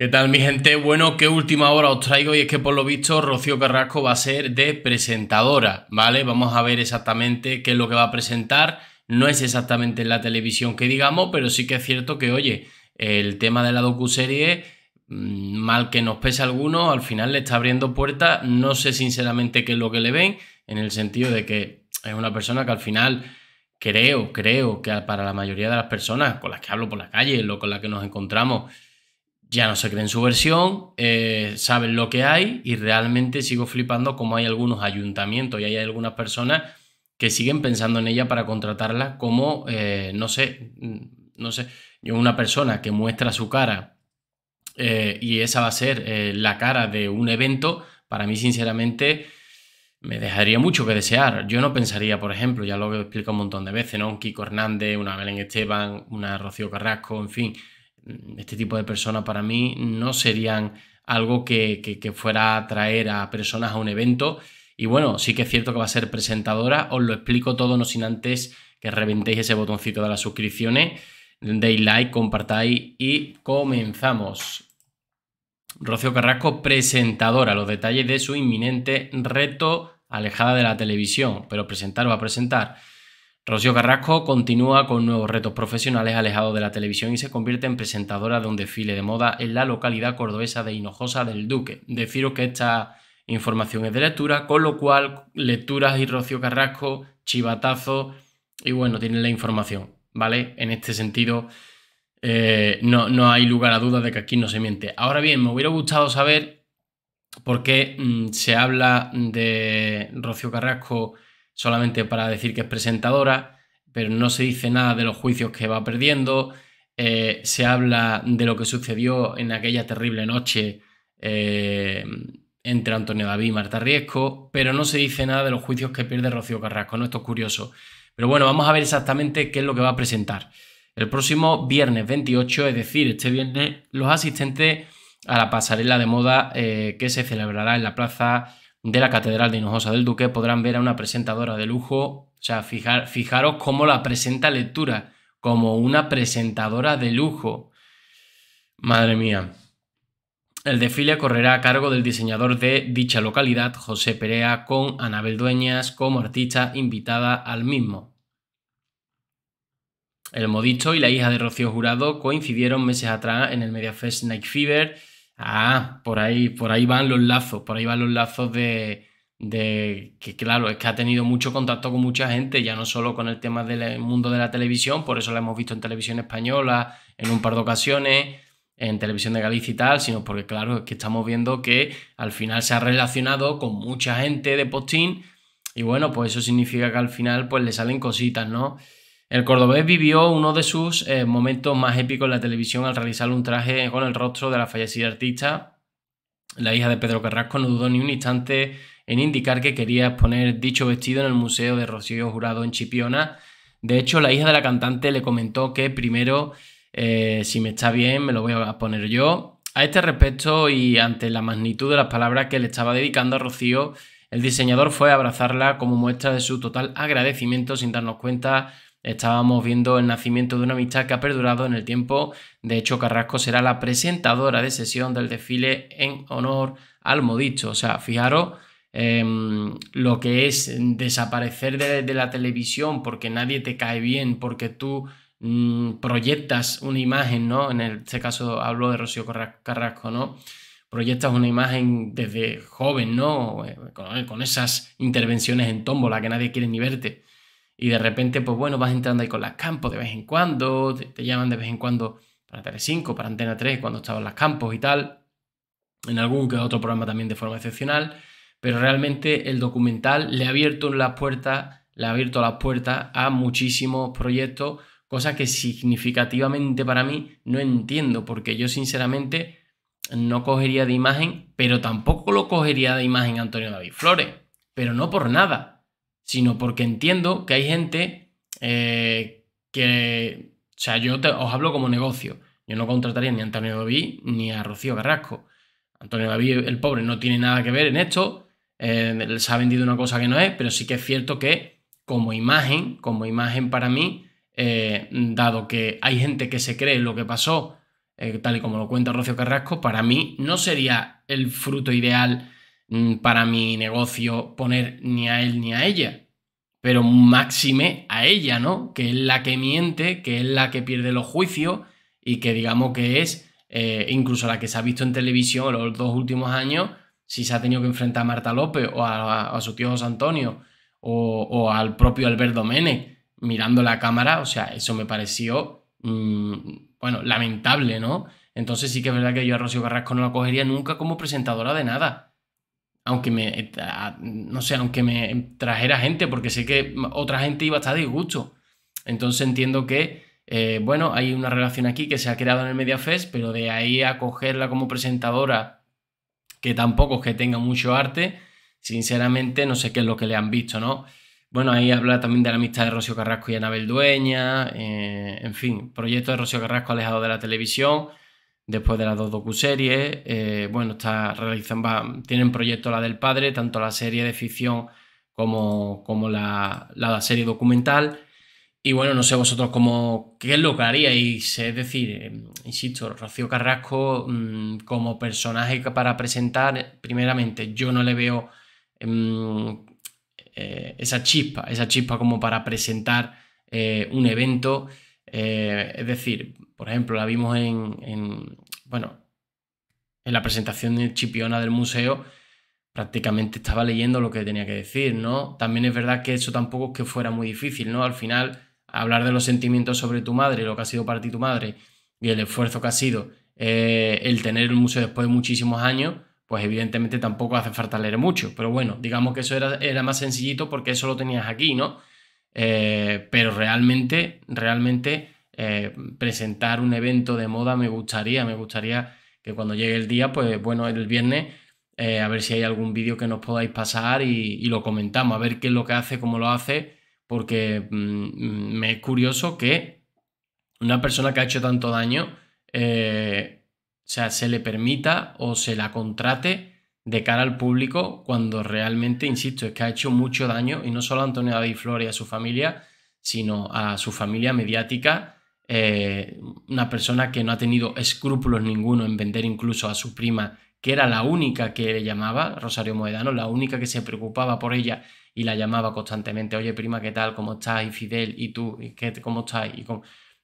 ¿Qué tal mi gente? Bueno, qué última hora os traigo y es que por lo visto Rocío Carrasco va a ser de presentadora, ¿vale? Vamos a ver exactamente qué es lo que va a presentar. No es exactamente la televisión que digamos, pero sí que es cierto que, oye, el tema de la docuserie, mm, mal que nos pese a al final le está abriendo puertas. No sé sinceramente qué es lo que le ven, en el sentido de que es una persona que al final creo, creo que para la mayoría de las personas con las que hablo por la calle, lo con las que nos encontramos, ya no se creen su versión, eh, saben lo que hay y realmente sigo flipando como hay algunos ayuntamientos y hay algunas personas que siguen pensando en ella para contratarla como, eh, no sé, mm, no sé, yo una persona que muestra su cara eh, y esa va a ser la cara de un evento, para mí sinceramente me dejaría mucho que desear. Yo no pensaría, por ejemplo, ya lo he explicado un montón de veces, ¿no? Un Kiko Hernández, una Belén Esteban, una Rocío Carrasco, en fin, Mm, este tipo de personas para mí no serían algo que, fuera a traer a personas a un evento. Y bueno, sí que es cierto que va a ser presentadora, os lo explico todo, no sin antes que reventéis ese botoncito de las suscripciones, deis like, compartáis y comenzamos. Rocío Carrasco, presentadora, los detalles de su inminente reto alejada de la televisión, pero presentar va a presentar. Rocío Carrasco continúa con nuevos retos profesionales alejados de la televisión y se convierte en presentadora de un desfile de moda en la localidad cordobesa de Hinojosa del Duque. Deciros que esta información es de lectura, con lo cual lecturas y Rocío Carrasco, chivatazo y bueno, tienen la información, ¿vale? En este sentido, eh, no, hay lugar a dudas de que aquí no se miente. Ahora bien, me hubiera gustado saber por qué mm, se habla de Rocío Carrasco solamente para decir que es presentadora, pero no se dice nada de los juicios que va perdiendo, eh, se habla de lo que sucedió en aquella terrible noche eh, entre Antonio David y Marta Riesco, pero no se dice nada de los juicios que pierde Rocío Carrasco, ¿no? Esto es curioso. Pero bueno, vamos a ver exactamente qué es lo que va a presentar. El próximo viernes 28, es decir, este viernes, los asistentes a la pasarela de moda eh, que se celebrará en la Plaza de la Catedral de Hinojosa del Duque podrán ver a una presentadora de lujo, o sea, fijaros cómo la presenta lectura, como una presentadora de lujo. Madre mía. El desfile correrá a cargo del diseñador de dicha localidad, José Perea, con Anabel Dueñas como artista invitada al mismo. El modicho y la hija de Rocío Jurado coincidieron meses atrás en el MediaFest Night Fever, Ah, por ahí, por ahí van los lazos, por ahí van los lazos de, de que claro, es que ha tenido mucho contacto con mucha gente, ya no solo con el tema del mundo de la televisión, por eso la hemos visto en televisión española en un par de ocasiones, en televisión de Galicia y tal, sino porque claro, es que estamos viendo que al final se ha relacionado con mucha gente de postín y bueno, pues eso significa que al final pues le salen cositas, ¿no? El cordobés vivió uno de sus eh, momentos más épicos en la televisión al realizar un traje con el rostro de la fallecida artista. La hija de Pedro Carrasco no dudó ni un instante en indicar que quería poner dicho vestido en el Museo de Rocío Jurado en Chipiona. De hecho, la hija de la cantante le comentó que primero, eh, si me está bien, me lo voy a poner yo. A este respecto y ante la magnitud de las palabras que le estaba dedicando a Rocío, el diseñador fue a abrazarla como muestra de su total agradecimiento sin darnos cuenta Estábamos viendo el nacimiento de una amistad que ha perdurado en el tiempo. De hecho, Carrasco será la presentadora de sesión del desfile en honor al modisto. O sea, fijaros em, lo que es desaparecer de, la televisión porque nadie te cae bien, porque tú mm, proyectas una imagen, ¿no? En este caso hablo de Rocío Carrasco, ¿no? proyectas una imagen desde joven, ¿no? Eh, con, esas intervenciones en tómbola que nadie quiere ni verte. Y de repente, pues bueno, vas entrando ahí con las campos de vez en cuando, te, llaman de vez en cuando para Tele5, para Antena 3, cuando estaban las campos y tal, en algún que otro programa también de forma excepcional, pero realmente el documental le ha abierto las puertas, le ha abierto las puertas a muchísimos proyectos, cosa que significativamente para mí no entiendo, porque yo sinceramente no cogería de imagen, pero tampoco lo cogería de imagen Antonio David Flores, pero no por nada, sino porque entiendo que hay gente eh, que, o sea, yo os hablo como negocio. Yo no contrataría ni a Antonio David ni a Rocío Carrasco. Antonio David, el pobre, no tiene nada que ver en esto. Eh, les ha vendido una cosa que no es, pero sí que es cierto que como imagen, como imagen para mí, eh, dado que hay gente que se cree lo que pasó, tal y como lo cuenta Rocío Carrasco, para mí no sería el fruto ideal Mm, para mi negocio poner ni a él ni a ella. Pero máxime a ella, ¿no? Que es la que miente, que es la que pierde los juicios y que digamos que es eh, incluso la que se ha visto en televisión los dos últimos años, si se ha tenido que enfrentar a Marta López o a, su tío José Antonio o, al propio Alberto Ménez, mirando la cámara, o sea, eso me pareció, mm, bueno, lamentable, ¿no? Entonces sí que es verdad que yo a Rocío Carrasco no la cogería nunca como presentadora de nada aunque me, eh, no sé, aunque me trajera gente, porque sé que otra gente iba a estar disgusto. Entonces entiendo que, eh, bueno, hay una relación aquí que se ha creado en el MediaFest, pero de ahí a cogerla como presentadora, que tampoco es que tenga mucho arte, sinceramente no sé qué es lo que le han visto, ¿no? Bueno, ahí habla también de la amistad de Rocío Carrasco y Anabel Dueña, eh, en fin, proyecto de Rocío Carrasco alejado de la televisión después de las dos docuseries. Eh, bueno, está, realizando tienen proyecto la del padre, tanto la serie de ficción como, como la, serie documental. Y bueno, no sé vosotros cómo, qué es lo que haríais. Es decir, eh, insisto, Rocío Carrasco mm, como personaje para presentar, primeramente, yo no le veo mm, eh, esa chispa, esa chispa como para presentar un evento. Eh, es decir, por ejemplo, la vimos en, bueno, en la presentación de Chipiona del museo, prácticamente estaba leyendo lo que tenía que decir, ¿no? También es verdad que eso tampoco es que fuera muy difícil, ¿no? Al final, hablar de los sentimientos sobre tu madre, lo que ha sido para ti tu madre y el esfuerzo que ha sido eh, el tener el museo después de muchísimos años, pues evidentemente tampoco hace falta leer mucho, pero bueno, digamos que eso era, era más sencillito porque eso lo tenías aquí, ¿no? Eh, pero realmente, realmente eh, presentar un evento de moda me gustaría, me gustaría que cuando llegue el día, pues bueno, el viernes, eh, a ver si hay algún vídeo que nos podáis pasar y, lo comentamos, a ver qué es lo que hace, cómo lo hace, porque mm, me es curioso que una persona que ha hecho tanto daño, o sea, se le permita o se la contrate de cara al público cuando realmente, insisto, es que ha hecho mucho daño y no solo a Antonio David Flores y a su familia, sino a su familia mediática, eh, una persona que no ha tenido escrúpulos ninguno en vender incluso a su prima, que era la única que le llamaba, Rosario Moedano, la única que se preocupaba por ella y la llamaba constantemente, oye prima, ¿qué tal? ¿Cómo estás? Y Fidel, ¿y tú? ¿Cómo estás? Y,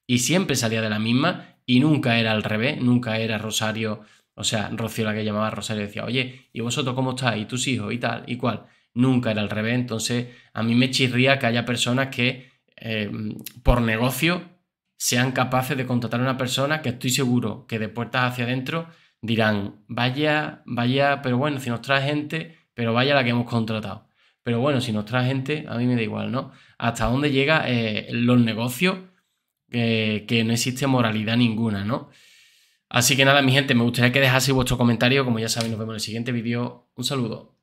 y siempre salía de la misma y nunca era al revés, nunca era Rosario o sea, Rocío la que llamaba Rosario decía, oye, ¿y vosotros cómo estáis? ¿Y tus hijos? ¿Y tal? ¿Y cual. Nunca era al revés. Entonces, a mí me chirría que haya personas que eh, por negocio sean capaces de contratar a una persona que estoy seguro que de puertas hacia adentro dirán, vaya, vaya, pero bueno, si nos trae gente, pero vaya la que hemos contratado. Pero bueno, si nos trae gente, a mí me da igual, ¿no? Hasta dónde llega eh, los negocios eh, que no existe moralidad ninguna, ¿no? Así que nada, mi gente, me gustaría que dejaseis vuestro comentario. Como ya sabéis, nos vemos en el siguiente vídeo. Un saludo.